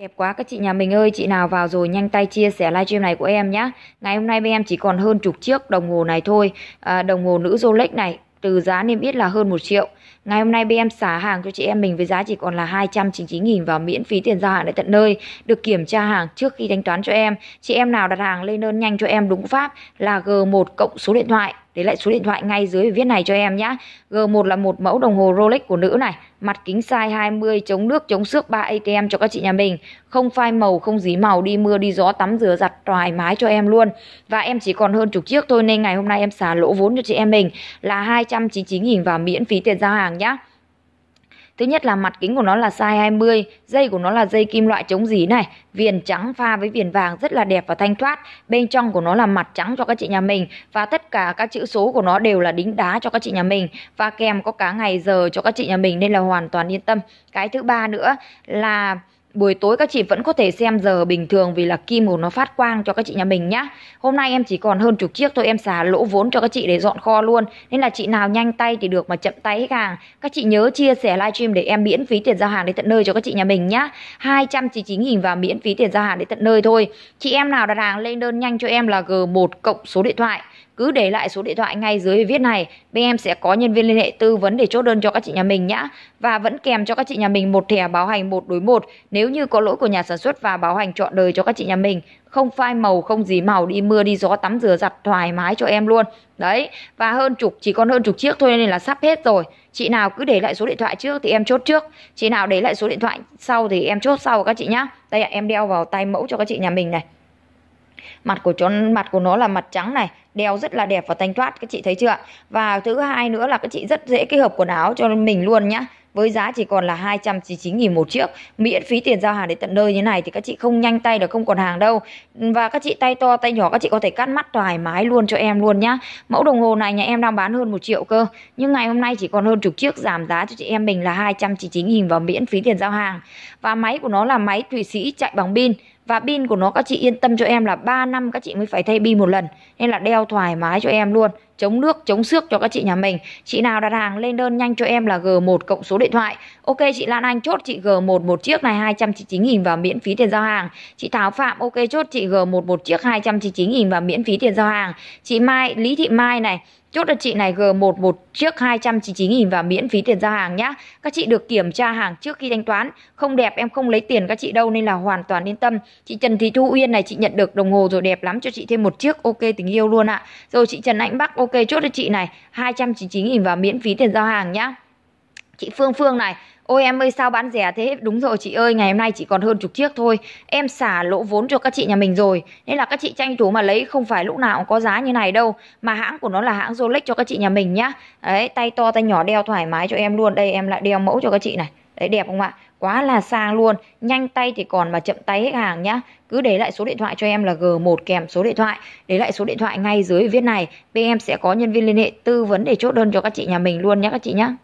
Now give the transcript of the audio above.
Đẹp quá các chị nhà mình ơi, chị nào vào rồi nhanh tay chia sẻ livestream này của em nhé. Ngày hôm nay bên em chỉ còn hơn chục chiếc đồng hồ này thôi, à, đồng hồ nữ Rolex này từ giá niêm yết là hơn 1 triệu. Ngày hôm nay bên em xả hàng cho chị em mình với giá chỉ còn là 299 nghìn và miễn phí tiền giao hàng đến tận nơi, được kiểm tra hàng trước khi thanh toán cho em. Chị em nào đặt hàng lên đơn nhanh cho em đúng pháp là G1 cộng số điện thoại để lại số điện thoại ngay dưới viết này cho em nhé. G1 là một mẫu đồng hồ Rolex của nữ này, mặt kính size 20, chống nước, chống xước 3 ATM cho các chị nhà mình. Không phai màu, không dí màu, đi mưa, đi gió, tắm rửa, giặt thoải mái cho em luôn. Và em chỉ còn hơn chục chiếc thôi nên ngày hôm nay em xả lỗ vốn cho chị em mình là 299.000 và miễn phí tiền giao hàng nhé. Thứ nhất là mặt kính của nó là size 20, dây của nó là dây kim loại chống dí này, viền trắng pha với viền vàng rất là đẹp và thanh thoát. Bên trong của nó là mặt trắng cho các chị nhà mình và tất cả các chữ số của nó đều là đính đá cho các chị nhà mình và kèm có cả ngày giờ cho các chị nhà mình nên là hoàn toàn yên tâm. Cái thứ ba nữa là buổi tối các chị vẫn có thể xem giờ bình thường vì là kim của nó phát quang cho các chị nhà mình nhá. Hôm nay em chỉ còn hơn chục chiếc thôi em xả lỗ vốn cho các chị để dọn kho luôn. Nên là chị nào nhanh tay thì được mà chậm tay hết hàng. Các chị nhớ chia sẻ livestream để em miễn phí tiền giao hàng đến tận nơi cho các chị nhà mình nhá. 299 000 và miễn phí tiền giao hàng đến tận nơi thôi. Chị em nào đặt hàng lên đơn nhanh cho em là G1 cộng số điện thoại cứ để lại số điện thoại ngay dưới viết này bên em sẽ có nhân viên liên hệ tư vấn để chốt đơn cho các chị nhà mình nhá và vẫn kèm cho các chị nhà mình một thẻ bảo hành một đối một nếu như có lỗi của nhà sản xuất và bảo hành trọn đời cho các chị nhà mình không phai màu không dí màu đi mưa đi gió tắm rửa giặt thoải mái cho em luôn đấy và hơn chục chỉ còn hơn chục chiếc thôi nên là sắp hết rồi chị nào cứ để lại số điện thoại trước thì em chốt trước chị nào để lại số điện thoại sau thì em chốt sau các chị nhá đây ạ à, em đeo vào tay mẫu cho các chị nhà mình này mặt của cho mặt của nó là mặt trắng này đeo rất là đẹp và thanh thoát các chị thấy chưa và thứ hai nữa là các chị rất dễ kết hợp quần áo cho mình luôn nhá với giá chỉ còn là 299 nghìn một chiếc miễn phí tiền giao hàng đến tận nơi như này thì các chị không nhanh tay được không còn hàng đâu và các chị tay to tay nhỏ các chị có thể cắt mắt thoải mái luôn cho em luôn nhá mẫu đồng hồ này nhà em đang bán hơn một triệu cơ nhưng ngày hôm nay chỉ còn hơn chục chiếc giảm giá cho chị em mình là 299 nghìn và miễn phí tiền giao hàng và máy của nó là máy Thụy Sĩ chạy bằng pin và pin của nó các chị yên tâm cho em là 3 năm các chị mới phải thay pin một lần nên là đeo thoải mái cho em luôn chống nước chống xước cho các chị nhà mình chị nào đặt hàng lên đơn nhanh cho em là G1 cộng số điện thoại ok chị Lan Anh chốt chị G1 một chiếc này 299.000 và miễn phí tiền giao hàng chị Thảo Phạm ok chốt chị G1 một chiếc 299.000 và miễn phí tiền giao hàng chị Mai Lý Thị Mai này Chốt đơn chị này G1 một chiếc 299.000 và miễn phí tiền giao hàng nhá. Các chị được kiểm tra hàng trước khi thanh toán. Không đẹp em không lấy tiền các chị đâu nên là hoàn toàn yên tâm. Chị Trần Thị Thu Uyên này chị nhận được đồng hồ rồi đẹp lắm cho chị thêm một chiếc ok tình yêu luôn ạ. Rồi chị Trần Anh Bắc ok chốt đơn chị này 299.000 và miễn phí tiền giao hàng nhá. Chị Phương Phương này, ôi em ơi sao bán rẻ thế? Đúng rồi chị ơi, ngày hôm nay chỉ còn hơn chục chiếc thôi. Em xả lỗ vốn cho các chị nhà mình rồi. Nên là các chị tranh thủ mà lấy không phải lúc nào cũng có giá như này đâu. Mà hãng của nó là hãng Rolex cho các chị nhà mình nhá. Đấy, tay to tay nhỏ đeo thoải mái cho em luôn. Đây em lại đeo mẫu cho các chị này. Đấy đẹp không ạ? Quá là sang luôn. Nhanh tay thì còn mà chậm tay hết hàng nhá. Cứ để lại số điện thoại cho em là G1 kèm số điện thoại. Để lại số điện thoại ngay dưới viết này. Bên em sẽ có nhân viên liên hệ tư vấn để chốt đơn cho các chị nhà mình luôn nhé các chị nhá.